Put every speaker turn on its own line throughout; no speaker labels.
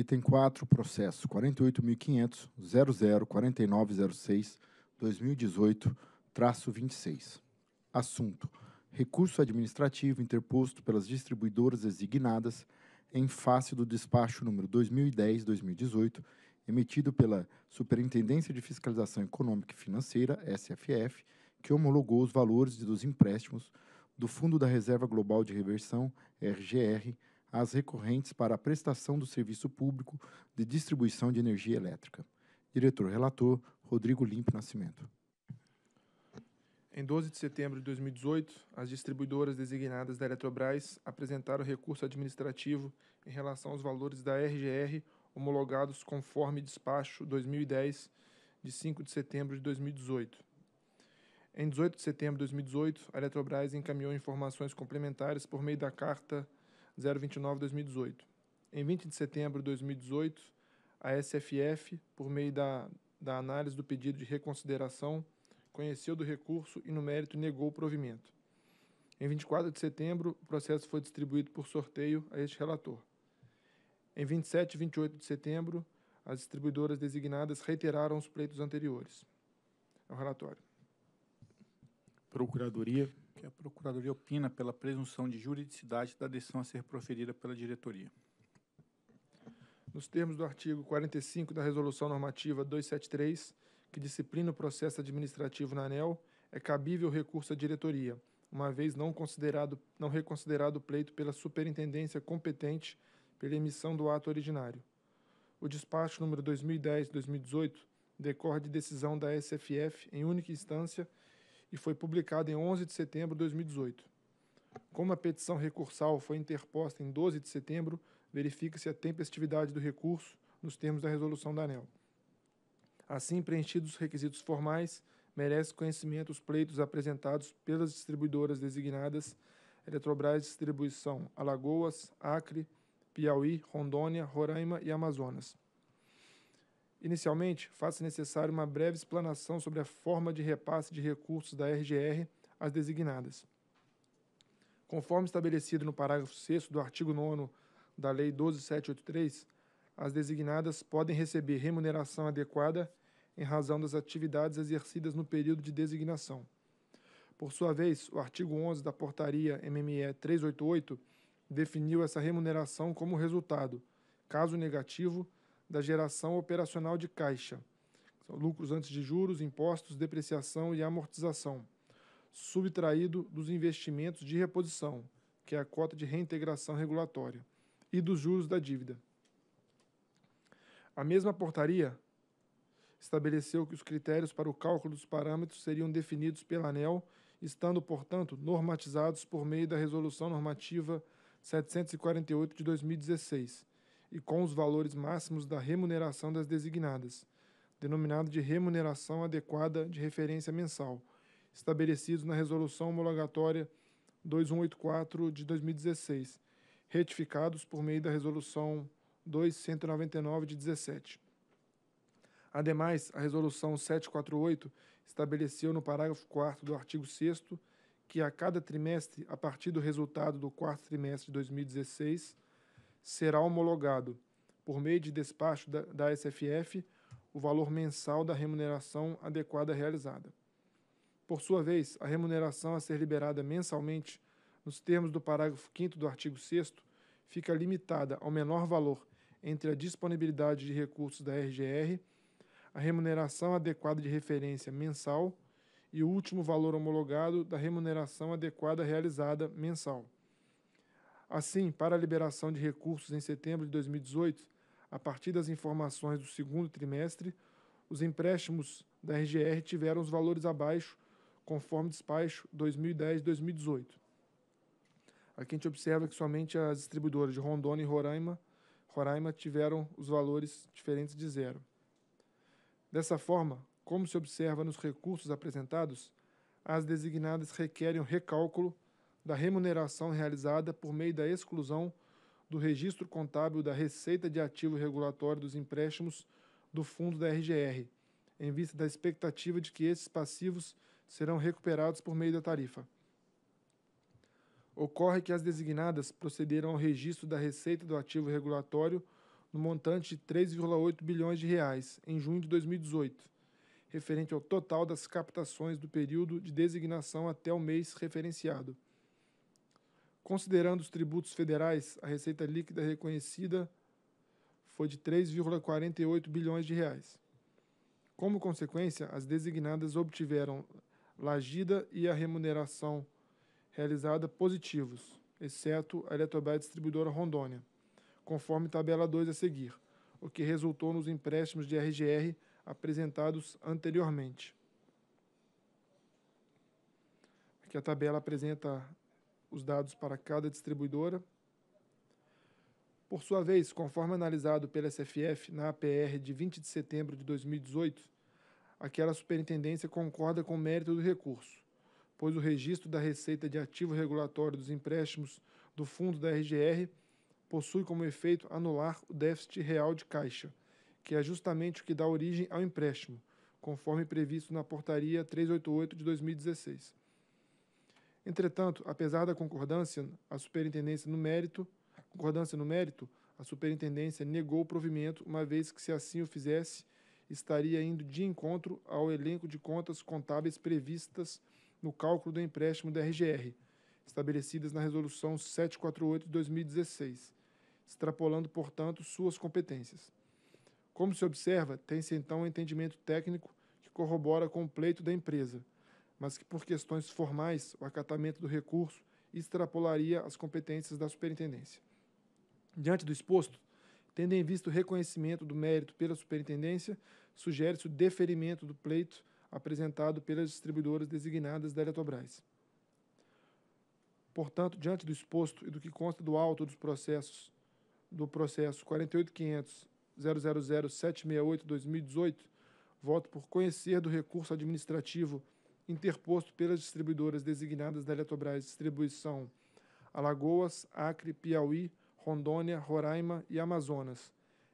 Item 4, processo 48.500.004906-2018-26. Assunto: recurso administrativo interposto pelas distribuidoras designadas em face do despacho número 2010-2018, emitido pela Superintendência de Fiscalização Econômica e Financeira, SFF, que homologou os valores dos empréstimos do Fundo da Reserva Global de Reversão, RGR, as recorrentes para a prestação do serviço público de distribuição de energia elétrica. Diretor-relator Rodrigo Limpo Nascimento. Em 12 de setembro de 2018, as distribuidoras designadas da Eletrobras apresentaram recurso administrativo em relação aos valores da RGR homologados conforme despacho 2010 de 5 de setembro de 2018. Em 18 de setembro de 2018, a Eletrobras encaminhou informações complementares por meio da carta 029-2018. Em 20 de setembro de 2018, a SFF, por meio da, da análise do pedido de reconsideração, conheceu do recurso e, no mérito, negou o provimento. Em 24 de setembro, o processo foi distribuído por sorteio a este relator. Em 27 e 28 de setembro, as distribuidoras designadas reiteraram os pleitos anteriores. É o relatório. Procuradoria que a Procuradoria opina pela presunção de juridicidade da decisão a ser proferida pela diretoria. Nos termos do artigo 45 da Resolução Normativa 273, que disciplina o processo administrativo na ANEL, é cabível recurso à diretoria, uma vez não, considerado, não reconsiderado o pleito pela superintendência competente pela emissão do ato originário. O despacho número 2010-2018 decorre de decisão da SFF em única instância e foi publicada em 11 de setembro de 2018. Como a petição recursal foi interposta em 12 de setembro, verifica-se a tempestividade do recurso nos termos da resolução da ANEL. Assim, preenchidos os requisitos formais, merece conhecimento os pleitos apresentados pelas distribuidoras designadas Eletrobras Distribuição Alagoas, Acre, Piauí, Rondônia, Roraima e Amazonas. Inicialmente, faz-se necessário uma breve explanação sobre a forma de repasse de recursos da RGR às designadas. Conforme estabelecido no parágrafo 6 do artigo 9 da Lei 12783, as designadas podem receber remuneração adequada em razão das atividades exercidas no período de designação. Por sua vez, o artigo 11 da Portaria MME 388 definiu essa remuneração como resultado, caso negativo, da geração operacional de caixa, são lucros antes de juros, impostos, depreciação e amortização, subtraído dos investimentos de reposição, que é a cota de reintegração regulatória, e dos juros da dívida. A mesma portaria estabeleceu que os critérios para o cálculo dos parâmetros seriam definidos pela ANEL, estando, portanto, normatizados por meio da Resolução Normativa 748 de 2016, e com os valores máximos da remuneração das designadas, denominado de remuneração adequada de referência mensal, estabelecidos na Resolução Homologatória 2184 de 2016, retificados por meio da Resolução 2199 de 17. Ademais, a Resolução 748 estabeleceu no parágrafo 4 do artigo 6 que a cada trimestre, a partir do resultado do quarto trimestre de 2016, será homologado, por meio de despacho da, da SFF, o valor mensal da remuneração adequada realizada. Por sua vez, a remuneração a ser liberada mensalmente, nos termos do parágrafo 5 do artigo 6, fica limitada ao menor valor entre a disponibilidade de recursos da RGR, a remuneração adequada de referência mensal e o último valor homologado da remuneração adequada realizada mensal. Assim, para a liberação de recursos em setembro de 2018, a partir das informações do segundo trimestre, os empréstimos da RGR tiveram os valores abaixo, conforme despacho 2010-2018. Aqui a gente observa que somente as distribuidoras de Rondônia e Roraima, Roraima tiveram os valores diferentes de zero. Dessa forma, como se observa nos recursos apresentados, as designadas requerem o recálculo da remuneração realizada por meio da exclusão do registro contábil da receita de ativo regulatório dos empréstimos do fundo da RGR, em vista da expectativa de que esses passivos serão recuperados por meio da tarifa. Ocorre que as designadas procederam ao registro da receita do ativo regulatório no montante de 3,8 bilhões de reais em junho de 2018, referente ao total das captações do período de designação até o mês referenciado. Considerando os tributos federais, a receita líquida reconhecida foi de 3,48 bilhões de reais. Como consequência, as designadas obtiveram lagida e a remuneração realizada positivos, exceto a Eletrobras Distribuidora Rondônia, conforme tabela 2 a seguir, o que resultou nos empréstimos de RGR apresentados anteriormente. Aqui a tabela apresenta os dados para cada distribuidora. Por sua vez, conforme analisado pela SFF na APR de 20 de setembro de 2018, aquela superintendência concorda com o mérito do recurso, pois o registro da receita de ativo regulatório dos empréstimos do fundo da RGR possui como efeito anular o déficit real de caixa, que é justamente o que dá origem ao empréstimo, conforme previsto na Portaria 388 de 2016. Entretanto, apesar da concordância, a superintendência no mérito, concordância no mérito, a superintendência negou o provimento, uma vez que se assim o fizesse, estaria indo de encontro ao elenco de contas contábeis previstas no cálculo do empréstimo da RGR, estabelecidas na Resolução 748 de 2016, extrapolando, portanto, suas competências. Como se observa, tem-se então um entendimento técnico que corrobora com o pleito da empresa mas que, por questões formais, o acatamento do recurso extrapolaria as competências da Superintendência. Diante do exposto, tendo em vista o reconhecimento do mérito pela Superintendência, sugere-se o deferimento do pleito apresentado pelas distribuidoras designadas da Eletrobras. Portanto, diante do exposto e do que consta do auto dos processos do processo 48500000768/2018, voto por conhecer do recurso administrativo interposto pelas distribuidoras designadas da Eletrobras Distribuição Alagoas, Acre, Piauí, Rondônia, Roraima e Amazonas,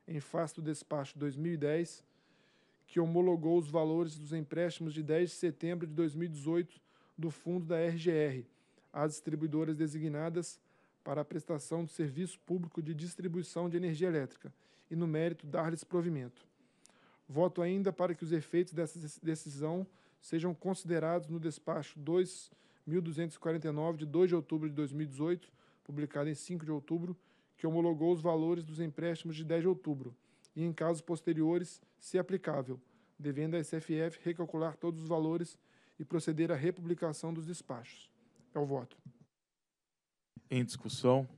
em face do despacho 2010, que homologou os valores dos empréstimos de 10 de setembro de 2018 do fundo da RGR às distribuidoras designadas para a prestação do serviço público de distribuição de energia elétrica e, no mérito, dar-lhes provimento. Voto ainda para que os efeitos dessa decisão sejam considerados no despacho 2.249 de 2 de outubro de 2018, publicado em 5 de outubro, que homologou os valores dos empréstimos de 10 de outubro e, em casos posteriores, se aplicável, devendo a SFF recalcular todos os valores e proceder à republicação dos despachos. É o voto.
Em discussão.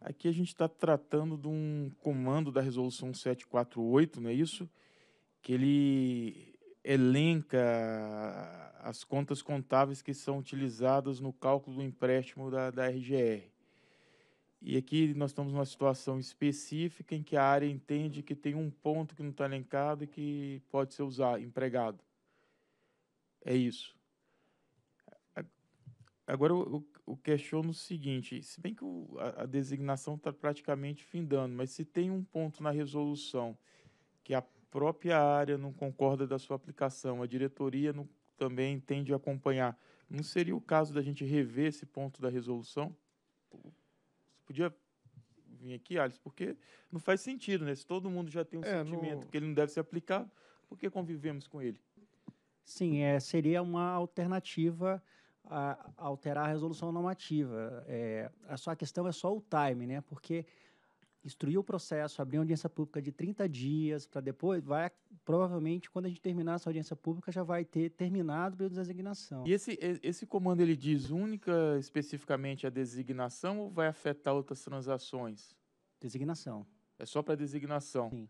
Aqui
a gente está tratando de
um comando da resolução 748, não é isso? Que ele elenca as contas contábeis que são utilizadas no cálculo do empréstimo da, da RGR. E aqui nós estamos numa situação específica em que a área entende que tem um ponto que não está elencado e que pode ser usado, empregado. É isso. Agora, o eu questiono o seguinte, se bem que o, a, a designação está praticamente findando, mas se tem um ponto na resolução que a própria área não concorda da sua aplicação, a diretoria não, também tende a acompanhar. Não seria o caso da gente rever esse ponto da resolução? Você podia vir aqui, Alice, porque não faz sentido, né? Se todo mundo já tem um é, sentimento no... que ele não deve ser aplicado, por que convivemos com ele?
Sim, é, seria uma alternativa a alterar a resolução normativa. É, a sua questão é só o time, né? Porque instruir o processo, abrir uma audiência pública de 30 dias, para depois, vai provavelmente, quando a gente terminar essa audiência pública, já vai ter terminado o período de designação.
E esse, esse comando, ele diz única especificamente a designação ou vai afetar outras transações? Designação. É só para designação? Sim.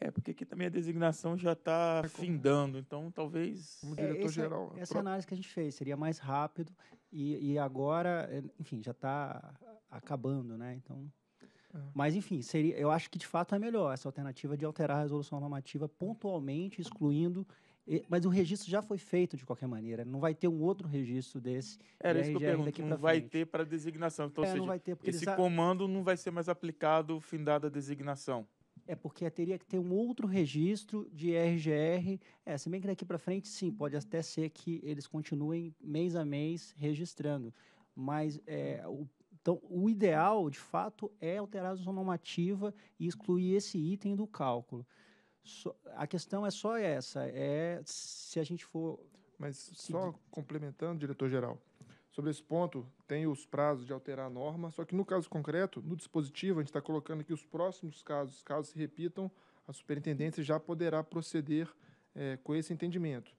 É, porque aqui também a designação já está tá findando, então talvez. Como diretor-geral. É, essa, essa
análise que a gente fez seria mais rápido e, e agora, é, enfim, já está acabando, né? Então. É. Mas, enfim, seria, eu acho que de fato é melhor essa alternativa de alterar a resolução normativa pontualmente, excluindo. mas o registro já foi feito de qualquer maneira. Não vai ter um outro registro desse. Era isso RGR que eu pergunto. Não vai ter para
designação. Então, é, seja, não vai ter, porque esse comando não vai ser mais aplicado findada a designação.
É porque teria que ter um outro registro de RGR. É, se bem que daqui para frente, sim, pode até ser que eles continuem mês a mês registrando. Mas é, o, então, o ideal, de fato, é alterar a normativa e excluir esse item do cálculo. So, a questão é só essa, é
se a gente for... Mas só se... complementando, diretor-geral, sobre esse ponto, tem os prazos de alterar a norma, só que no caso concreto, no dispositivo, a gente está colocando que os próximos casos, caso se repitam, a superintendência já poderá proceder é, com esse entendimento.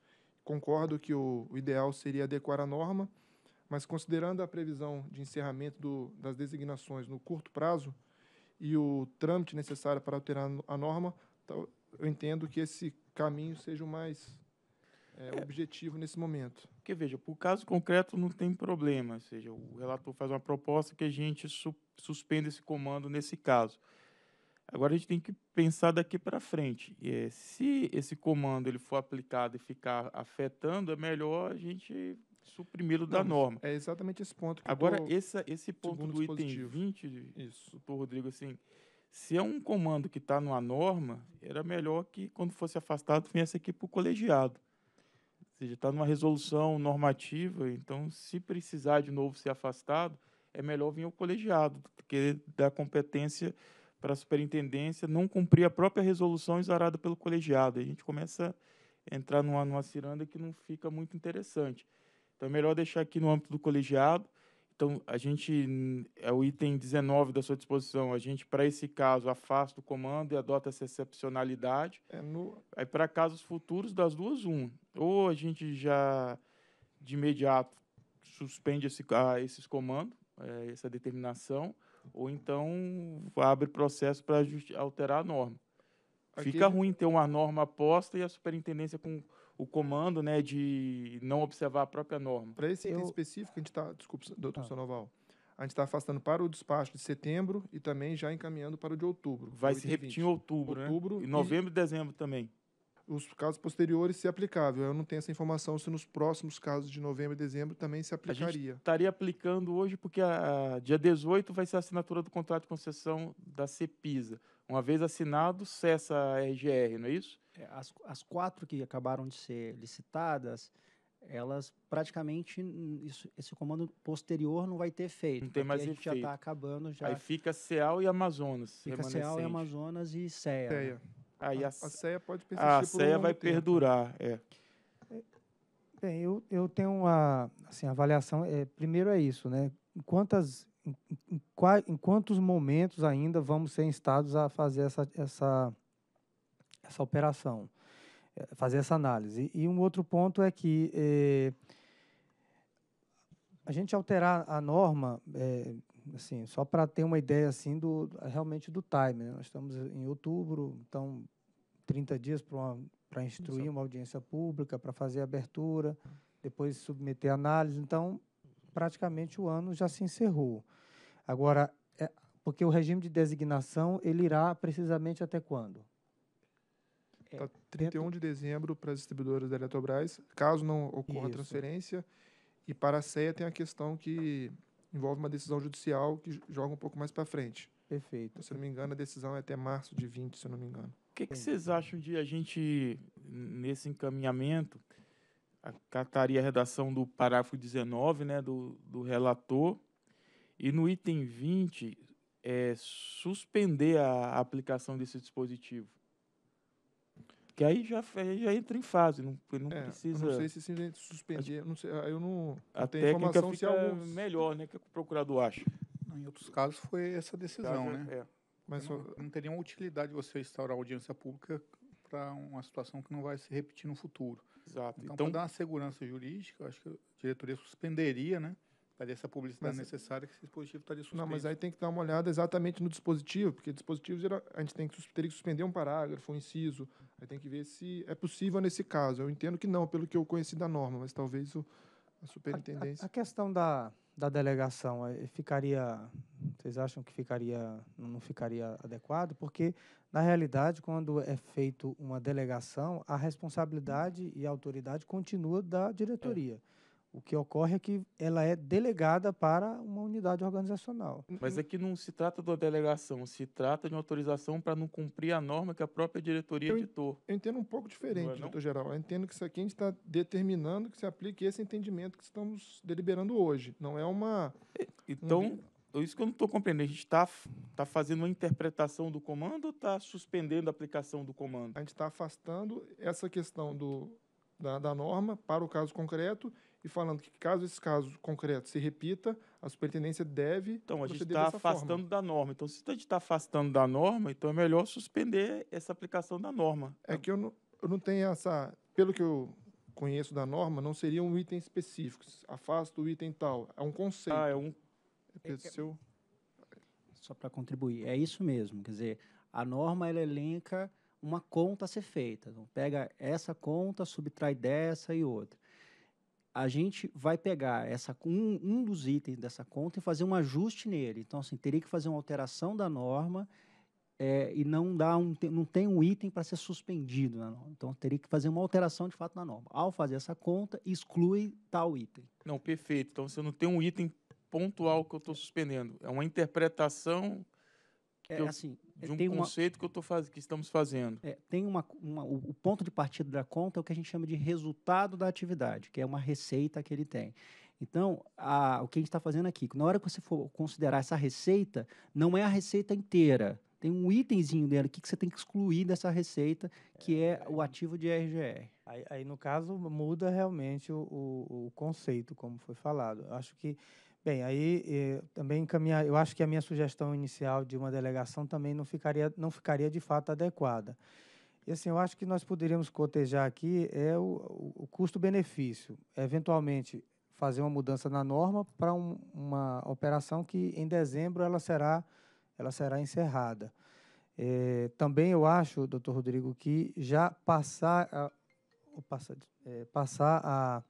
Concordo que o, o ideal seria adequar a norma, mas considerando a previsão de encerramento do, das designações no curto prazo e o trâmite necessário para alterar a norma, eu entendo que esse caminho seja o mais é, é, objetivo nesse momento. Porque, veja, por caso concreto não tem problema,
ou seja, o relator faz uma proposta que a gente su suspenda esse comando nesse caso. Agora a gente tem que pensar daqui para frente. É, se esse comando ele for aplicado e ficar afetando, é melhor a gente suprimi-lo da norma. É exatamente
esse ponto que Agora, tô...
essa, esse ponto do item 20, isso. doutor Rodrigo, assim, se é um comando que está numa norma, era melhor que, quando fosse afastado, viesse aqui para o colegiado. Ou seja, está numa resolução normativa, então, se precisar de novo ser afastado, é melhor vir ao colegiado, porque dá competência para a superintendência não cumprir a própria resolução exarada pelo colegiado. Aí a gente começa a entrar numa, numa ciranda que não fica muito interessante. Então é melhor deixar aqui no âmbito do colegiado. Então a gente é o item 19 da sua disposição. A gente para esse caso afasta o comando e adota essa excepcionalidade. É no... Aí para casos futuros das duas uma. Ou a gente já de imediato suspende esse, a esses comandos, é, essa determinação, ou então abre processo para alterar a norma. Aqui... Fica ruim ter uma norma posta e a superintendência com
o comando né, de não observar a própria norma. Para esse item Eu... específico, a gente está. Desculpa, tá. doutor ah. Sanoval. A gente está afastando para o despacho de setembro e também já encaminhando para o de outubro. Vai se repetir em outubro, né? outubro né? E novembro e dezembro também. Os casos posteriores se aplicável. Eu não tenho essa informação se nos próximos casos de novembro e dezembro também se aplicaria. estaria
aplicando hoje porque a, a, dia 18 vai ser a assinatura do contrato de concessão da CEPISA. Uma vez assinado, cessa a RGR, não é isso? É, as, as quatro que acabaram
de ser licitadas, elas praticamente isso, esse comando posterior não vai ter efeito. Não tem mais a gente tá efeito. já está acabando já. Aí
fica CEAL e Amazonas. Fica CEAL e Amazonas e CEA. CEA. Né? Aí a, a, CEA pode persistir. A CEA vai tempo. Né? perdurar, é.
Bem, eu, eu tenho uma assim, avaliação. É, primeiro é isso, né? Quantas em, qual, em quantos momentos ainda vamos ser instados a fazer essa, essa, essa operação, é, fazer essa análise. E um outro ponto é que é, a gente alterar a norma, é, assim, só para ter uma ideia assim do realmente do time. Né? Nós estamos em outubro, então 30 dias para instruir uma audiência pública, para fazer abertura, depois submeter análise. Então, praticamente o ano já se encerrou. Agora, é, porque o regime de designação ele irá precisamente até quando?
Tá 31 é, de dezembro para as distribuidoras da Eletrobras, caso não ocorra Isso. transferência. E para a CEA tem a questão que envolve uma decisão judicial que joga um pouco mais para frente. Perfeito. Então, se não me engano, a decisão é até março de 20, se não me engano. O que, que vocês
acham de a gente, nesse encaminhamento, acataria a redação do parágrafo 19 né, do, do relator e no item 20 é, suspender a aplicação desse dispositivo. Que aí já, já entra em fase,
não, não é, precisa. não sei se se suspender, não sei, ah, eu não, a não tenho informação se alguns...
melhor, né? que o procurador acha.
Em outros casos foi essa decisão, Caso, né? É. Mas não, não teria uma utilidade você instaurar audiência pública para uma situação que não vai se repetir no futuro. Exato. Então, então para dar uma segurança jurídica, acho que a diretoria suspenderia, né? Daria essa publicidade mas, é necessária que esse dispositivo estaria suspenso. Não, mas aí tem que dar uma olhada exatamente no dispositivo, porque dispositivos a gente tem que, teria que suspender um parágrafo, um inciso, aí tem que ver se é possível nesse caso. Eu entendo que não, pelo que eu conheci da norma, mas talvez o, a superintendência... A, a, a questão da,
da delegação eh, ficaria vocês acham que ficaria, não ficaria adequado? Porque, na realidade, quando é feita uma delegação, a responsabilidade e a autoridade continua da diretoria. É. O que ocorre é que ela é delegada para uma unidade organizacional.
Uhum. Mas aqui é não se trata de uma delegação, se trata de uma
autorização para não
cumprir a norma que a própria diretoria eu
editou. Eu entendo um pouco diferente, não é, geral. Eu entendo que isso aqui a gente está determinando que se aplique esse entendimento que estamos deliberando hoje. Não é uma. Então, um, isso que eu não estou compreendendo. A gente está tá fazendo uma interpretação do comando ou está suspendendo a aplicação do comando? A gente está afastando essa questão do, da, da, norma para o caso concreto e falando que, caso esse caso concreto se repita, a superintendência deve. Então, a gente está afastando forma. da norma. Então, se a gente está afastando da norma,
então é melhor suspender essa aplicação da norma.
É que eu não, eu não tenho essa. Pelo que eu conheço da norma, não seria um item específico. Afasta o item tal. É um conceito. Ah, é um Pedro, é seu... Só para contribuir, é isso mesmo. Quer dizer,
a norma ela elenca uma conta a ser feita. Então, pega essa conta, subtrai dessa e outra. A gente vai pegar essa, um, um dos itens dessa conta e fazer um ajuste nele. Então, assim, teria que fazer uma alteração da norma é, e não dá um, não tem um item para ser suspendido na norma. Então teria que fazer uma alteração de fato na norma. Ao fazer essa conta, exclui
tal item. Não, perfeito. Então você não tem um item pontual que eu estou suspendendo. É uma interpretação é, eu, assim, de é, um conceito uma, que, eu tô faz, que estamos fazendo.
É, tem uma, uma, o ponto de partida da conta é o que a gente chama de resultado da atividade, que é uma receita que ele tem. Então, a, o que a gente está fazendo aqui, na hora que você for considerar essa receita, não é a receita inteira. Tem um itemzinho dentro aqui que você tem que excluir dessa receita, que é, é o ativo de RGR. Aí, aí,
no caso, muda realmente o, o, o conceito, como foi falado. Eu acho que Bem, aí eh, também encaminhar, eu acho que a minha sugestão inicial de uma delegação também não ficaria, não ficaria de fato adequada. E assim, eu acho que nós poderíamos cotejar aqui é o, o custo-benefício. Eventualmente, fazer uma mudança na norma para um, uma operação que em dezembro ela será, ela será encerrada. É, também eu acho, doutor Rodrigo, que já passar a, é, passar a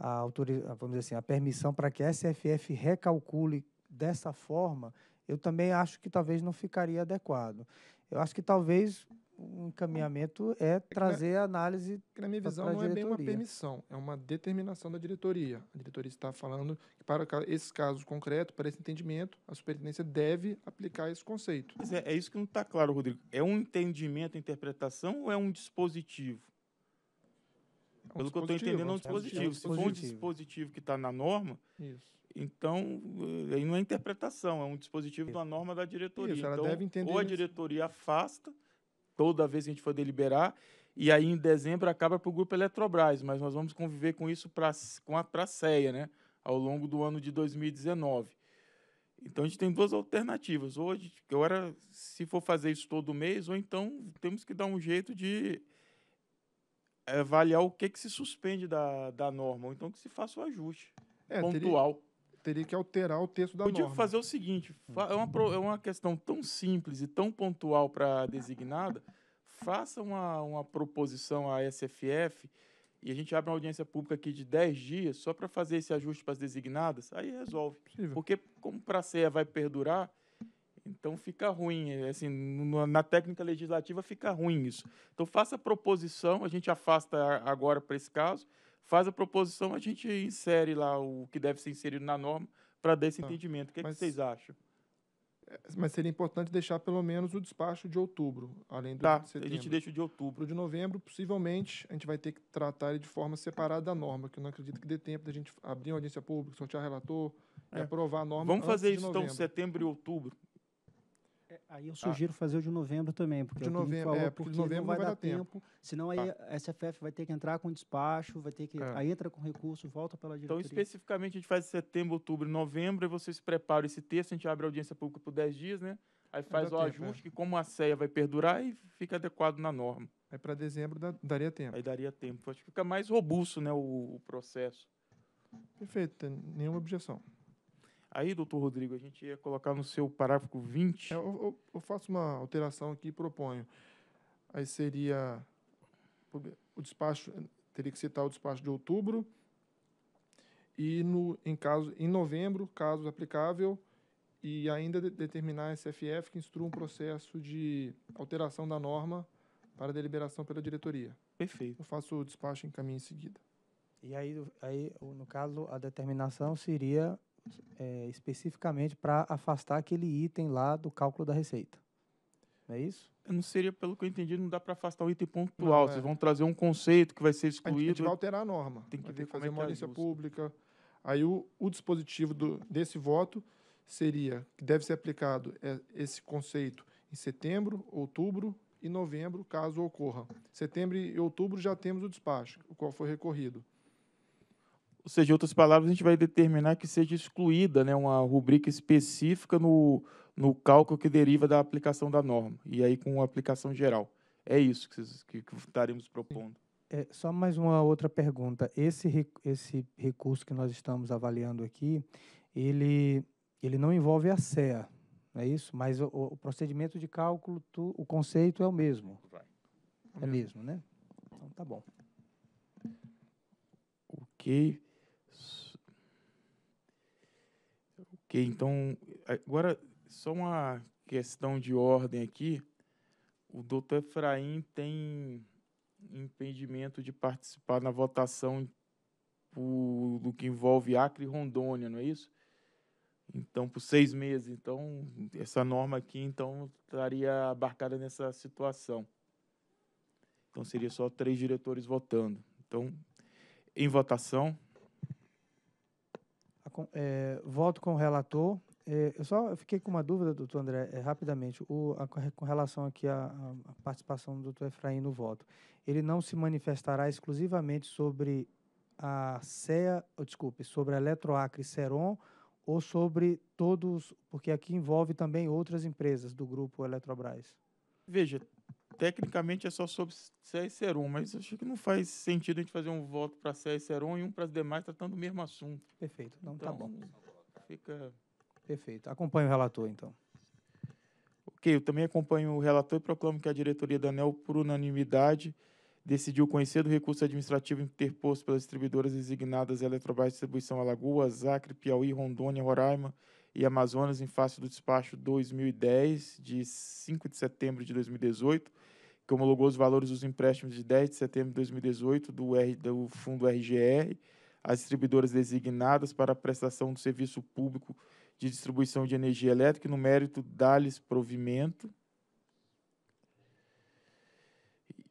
a, vamos dizer assim, a permissão para que a SFF recalcule dessa forma, eu também acho que talvez não ficaria adequado. Eu acho que talvez um encaminhamento é, é trazer a análise. É
que na minha visão não diretoria. é bem uma permissão, é uma determinação da diretoria. A diretoria está falando que para esses casos concretos, para esse entendimento, a superintendência deve aplicar esse conceito. Mas é, é isso que não
está claro, Rodrigo. É um entendimento, interpretação ou é um dispositivo? É Pelo que eu estou entendendo, é um é dispositivo. um Se for um dispositivo que está na norma, Isso. então eh, aí não é interpretação, é um dispositivo Isso. da norma da diretoria. Isso, então, ou a diretoria afasta, toda vez que a gente for deliberar, e aí em dezembro acaba para o grupo Eletrobras, mas nós vamos conviver com isso pra, com a pra né? Ao longo do ano de 2019. Então a gente tem duas alternativas. Hoje, agora, se for fazer isso todo mês, ou então temos que dar um jeito de é, avaliar o que, que se suspende da, da norma, ou então que se faça o ajuste
é, pontual. Teria, teria, que alterar o texto da Podia norma.
fazer o seguinte: é, uma, é uma questão tão simples e tão pontual para designada, faça uma, uma proposição à SFF e a gente abre uma audiência pública aqui de 10 dias só para fazer esse ajuste para as designadas, aí resolve. Possível. Porque, como para a CEA vai perdurar, então fica ruim, é, assim, na técnica legislativa fica ruim isso. Então faça a proposição, a gente afasta agora para esse caso, faz a proposição, a gente insere lá o que deve ser inserido na norma para dar esse tá. entendimento. O que, mas, é que vocês acham?
É, mas seria importante deixar pelo menos o despacho de outubro, além do tá, de setembro. a gente deixa o de outubro. O de novembro, possivelmente, a gente vai ter que tratar ele de forma separada da norma, que eu não acredito que dê tempo da gente abrir uma audiência pública, sortear relator é. e aprovar a norma Vamos fazer isso, então,
setembro e outubro. Aí eu tá. sugiro ah. fazer
o de novembro também, porque de novembro, falou, é, porque, porque de novembro não vai, vai dar tempo. tempo senão tá. aí ah. a SFF vai ter que entrar com despacho, vai ter que ah. aí entra com recurso, volta pela então, diretoria. Então
especificamente a gente faz setembro, outubro, novembro, e vocês preparam esse texto, a gente abre a audiência pública por 10 dias, né? Aí é, faz o tempo, ajuste, é. que como a ceia vai perdurar e fica adequado na norma. Aí para dezembro daria tempo. Aí daria tempo. Acho que fica mais robusto né, o, o processo.
Perfeito, nenhuma objeção. Aí, doutor Rodrigo, a gente ia colocar no seu parágrafo 20. É, eu, eu, eu faço uma alteração aqui e proponho. Aí seria o despacho, teria que citar o despacho de outubro e no, em, caso, em novembro, caso aplicável, e ainda de, determinar a SFF que instrua um processo de alteração da norma para deliberação pela diretoria. Perfeito. Eu faço o despacho
em caminho em seguida. E aí, aí no caso, a determinação seria é, especificamente para afastar aquele item lá do cálculo da receita.
Não é isso?
Não seria, pelo que eu entendi, não dá para afastar o item pontual. Não, Vocês é. vão trazer um
conceito que vai ser excluído. A gente vai alterar a norma. Tem que, ter, que fazer é é uma audiência pública. Aí o, o dispositivo do, desse voto seria que deve ser aplicado esse conceito em setembro, outubro e novembro, caso ocorra. Setembro e outubro já temos o despacho, o qual foi recorrido.
Ou seja, em outras palavras, a gente vai determinar que seja excluída né, uma rubrica específica no, no cálculo que deriva da aplicação da norma, e aí com a aplicação geral. É isso que, vocês, que, que estaremos propondo.
É, só mais uma outra pergunta. Esse, esse recurso que nós estamos avaliando aqui, ele, ele não envolve a CEA, não é isso? Mas o, o procedimento de cálculo, tu, o conceito é o mesmo. É mesmo, né? Então, tá bom.
Ok. Ok, então, agora só uma questão de ordem aqui. O doutor Efraim tem impedimento de participar na votação por, do que envolve Acre e Rondônia, não é isso? Então, por seis meses. Então, essa norma aqui, então, estaria abarcada nessa situação. Então, seria só três diretores votando. Então, em votação é,
volto com o relator. É, eu só fiquei com uma dúvida, doutor André, é, rapidamente, o, a, com relação aqui à, à, participação do doutor Efraim no voto. Ele não se manifestará exclusivamente sobre a CEA, oh, desculpe, sobre a Eletroacre Seron ou sobre todos, porque aqui envolve também outras empresas do grupo Eletrobras.
Veja, tecnicamente é só sobre CEA e mas acho que não faz sentido a gente fazer um voto para CEA e e um para as demais tratando do mesmo assunto. Perfeito, não tá então, tá bom. Fica... Perfeito. Acompanhe o relator, então. Ok, eu também acompanho o relator e proclamo que a diretoria da ANEL, por unanimidade, decidiu conhecer do recurso administrativo interposto pelas distribuidoras designadas Eletrobras Distribuição Alagoas, Acre, Piauí, Rondônia, Roraima, e Amazonas em face do despacho 2010, de 5 de setembro de 2018, que homologou os valores dos empréstimos de 10 de setembro de 2018 do, R, do Fundo RGR, as distribuidoras designadas para a prestação do serviço público de distribuição de energia elétrica no mérito dá-lhes provimento.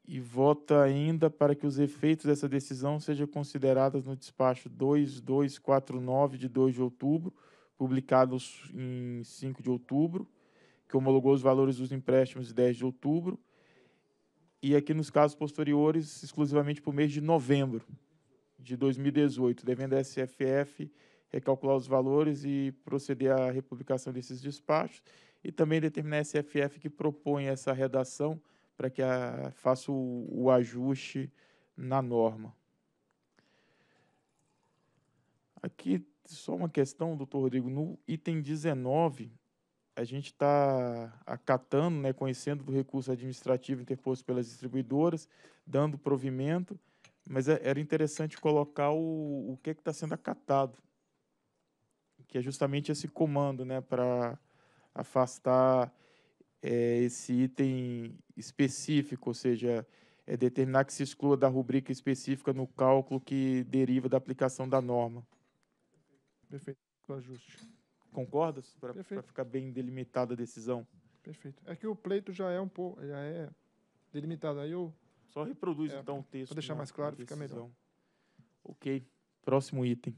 E vota ainda para que os efeitos dessa decisão sejam considerados no despacho 2249 de 2 de outubro, publicados em 5 de outubro, que homologou os valores dos empréstimos em 10 de outubro, e aqui nos casos posteriores, exclusivamente para o mês de novembro de 2018, devendo a SFF recalcular os valores e proceder à republicação desses despachos, e também determinar a SFF que propõe essa redação para que a, faça o, o ajuste na norma. Aqui só uma questão, doutor Rodrigo, no item 19, a gente está acatando, né, conhecendo do recurso administrativo interposto pelas distribuidoras, dando provimento, mas é, era interessante colocar o, o que é está sendo acatado, que é justamente esse comando né, para afastar é, esse item específico, ou seja, é determinar que se exclua da rubrica específica no cálculo que deriva da aplicação da norma.
Perfeito. O ajuste.
Concordas? Para ficar bem delimitada a decisão.
Perfeito. É que o pleito já é um pouco, já é delimitado. Aí eu só reproduz é, então o texto. Para deixar né, mais claro, fica melhor.
Ok. Próximo item.